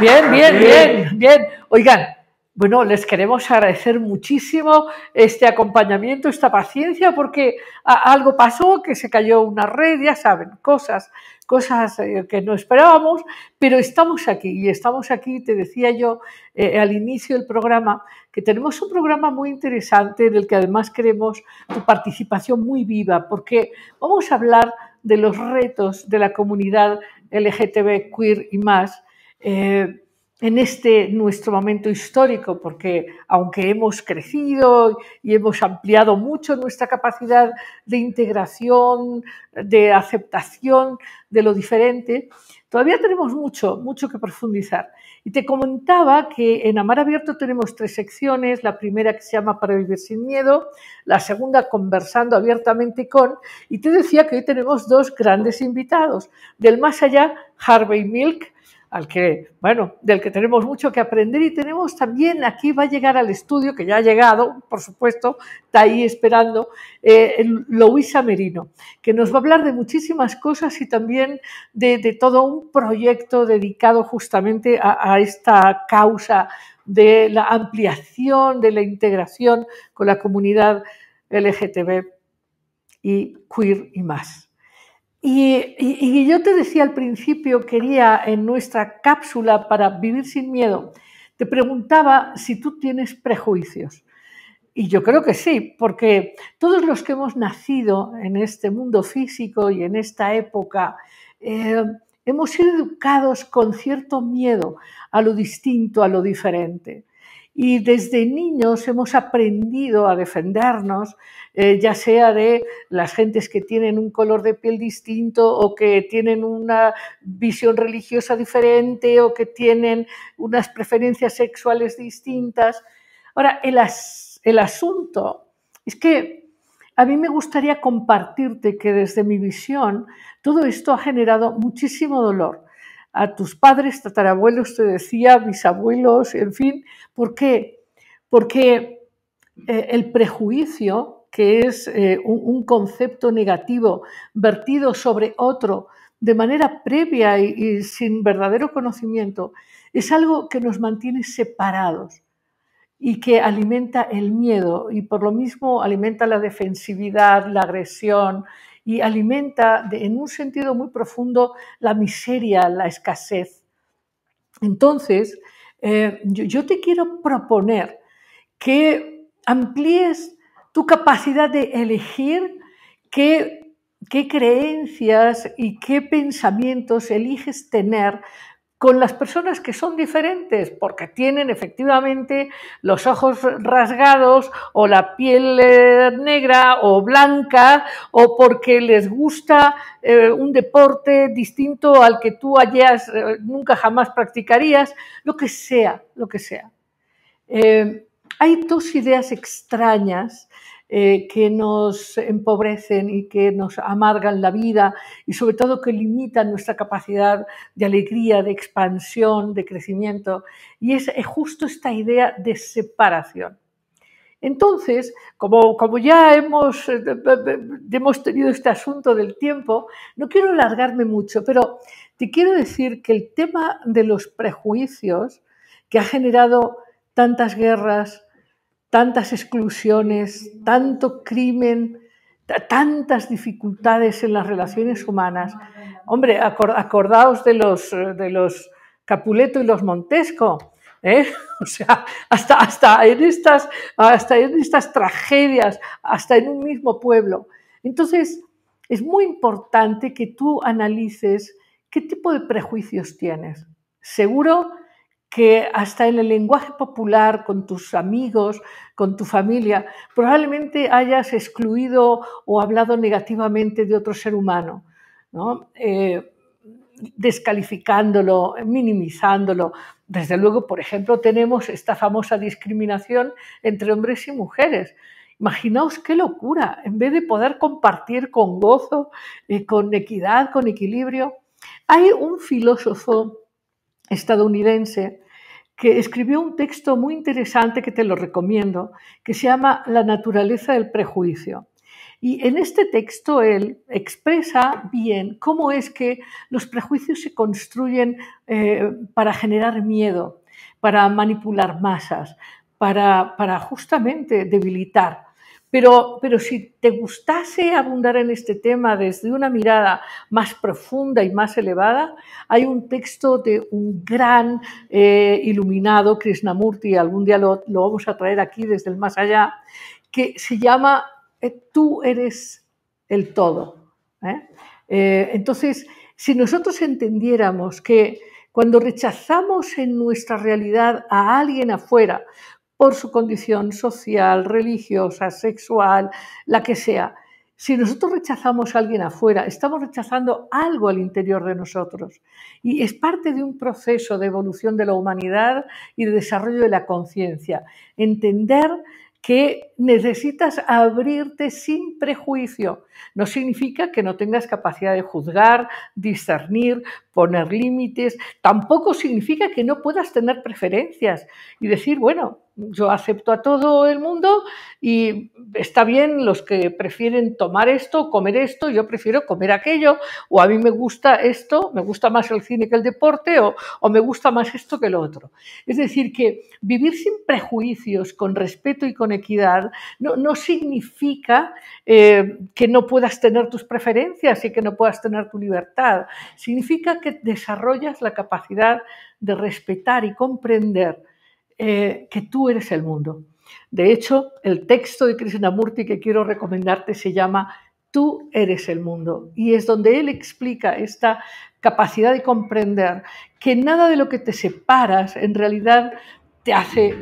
Bien, bien, bien, bien. Oigan, bueno, les queremos agradecer muchísimo este acompañamiento, esta paciencia, porque algo pasó, que se cayó una red, ya saben, cosas, cosas eh, que no esperábamos, pero estamos aquí y estamos aquí, te decía yo eh, al inicio del programa, que tenemos un programa muy interesante en el que además queremos tu participación muy viva, porque vamos a hablar de los retos de la comunidad LGTB, queer y más eh, en este nuestro momento histórico, porque aunque hemos crecido y hemos ampliado mucho nuestra capacidad de integración, de aceptación de lo diferente, todavía tenemos mucho, mucho que profundizar. Y te comentaba que en Amar Abierto tenemos tres secciones, la primera que se llama Para vivir sin miedo, la segunda Conversando abiertamente con, y te decía que hoy tenemos dos grandes invitados, del más allá, Harvey Milk, al que, bueno, del que tenemos mucho que aprender y tenemos también, aquí va a llegar al estudio, que ya ha llegado, por supuesto, está ahí esperando, eh, Luisa Merino, que nos va a hablar de muchísimas cosas y también de, todo un proyecto dedicado justamente a, a esta causa de la ampliación, de la integración con la comunidad LGTB y queer y más. Y, yo te decía al principio, quería en nuestra cápsula para vivir sin miedo, te preguntaba si tú tienes prejuicios. Y yo creo que sí, porque todos los que hemos nacido en este mundo físico y en esta época, eh, hemos sido educados con cierto miedo a lo distinto, a lo diferente y desde niños hemos aprendido a defendernos, eh, ya sea de las gentes que tienen un color de piel distinto o que tienen una visión religiosa diferente o que tienen unas preferencias sexuales distintas. Ahora, el asunto es que a mí me gustaría compartirte que desde mi visión todo esto ha generado muchísimo dolor a tus padres, tatarabuelos, te decía, bisabuelos, en fin. ¿Por qué? Porque eh, el prejuicio, que es eh, un, concepto negativo vertido sobre otro de manera previa y sin verdadero conocimiento, es algo que nos mantiene separados y que alimenta el miedo y por lo mismo alimenta la defensividad, la agresión, y alimenta en un sentido muy profundo la miseria, la escasez. Entonces, eh, yo, te quiero proponer que amplíes tu capacidad de elegir qué, qué, creencias y qué pensamientos eliges tener con las personas que son diferentes, porque tienen efectivamente los ojos rasgados o la piel eh, negra o blanca, o porque les gusta eh, un deporte distinto al que tú hayas, eh, nunca jamás practicarías, lo que sea, lo que sea. hay dos ideas extrañas eh, que nos empobrecen y que nos amargan la vida y sobre todo que limitan nuestra capacidad de alegría, de expansión, de crecimiento. Y es justo esta idea de separación. Entonces, como, ya hemos, eh, hemos tenido este asunto del tiempo, no quiero alargarme mucho, pero te quiero decir que el tema de los prejuicios que ha generado tantas guerras, tantas exclusiones, tanto crimen, tantas dificultades en las relaciones humanas. Hombre, acordaos de los, de los Capuleto y los Montesco. ¿eh? O sea, hasta, hasta, en estas, hasta en estas tragedias, hasta en un mismo pueblo. Entonces, es muy importante que tú analices qué tipo de prejuicios tienes. Seguro que hasta en el lenguaje popular, con tus amigos, con tu familia, probablemente hayas excluido o hablado negativamente de otro ser humano, ¿no? Eh, descalificándolo, minimizándolo. Desde luego, por ejemplo, tenemos esta famosa discriminación entre hombres y mujeres. Imaginaos qué locura, en vez de poder compartir con gozo, eh, con equidad, con equilibrio. Hay un filósofo estadounidense que escribió un texto muy interesante que te lo recomiendo, que se llama La naturaleza del prejuicio. Y en este texto él expresa bien cómo es que los prejuicios se construyen eh, para generar miedo, para manipular masas, para, para justamente debilitar. Pero, si te gustase abundar en este tema desde una mirada más profunda y más elevada, hay un texto de un gran eh, iluminado, Krishnamurti, algún día lo, vamos a traer aquí desde el más allá, que se llama eh, Tú eres el todo. ¿eh? entonces, si nosotros entendiéramos que cuando rechazamos en nuestra realidad a alguien afuera, por su condición social, religiosa, sexual, la que sea. Si nosotros rechazamos a alguien afuera, estamos rechazando algo al interior de nosotros. Y es parte de un proceso de evolución de la humanidad y de desarrollo de la conciencia. Entender que necesitas abrirte sin prejuicio. No significa que no tengas capacidad de juzgar, discernir, poner límites. Tampoco significa que no puedas tener preferencias y decir, bueno, yo acepto a todo el mundo y está bien los que prefieren tomar esto, comer esto, yo prefiero comer aquello, o a mí me gusta esto, me gusta más el cine que el deporte, o, me gusta más esto que lo otro. Es decir, que vivir sin prejuicios, con respeto y con equidad, no, significa eh, que no puedas tener tus preferencias y que no puedas tener tu libertad. Significa que desarrollas la capacidad de respetar y comprender eh, que tú eres el mundo. De hecho, el texto de Krishnamurti que quiero recomendarte se llama Tú eres el mundo y es donde él explica esta capacidad de comprender que nada de lo que te separas en realidad te hace...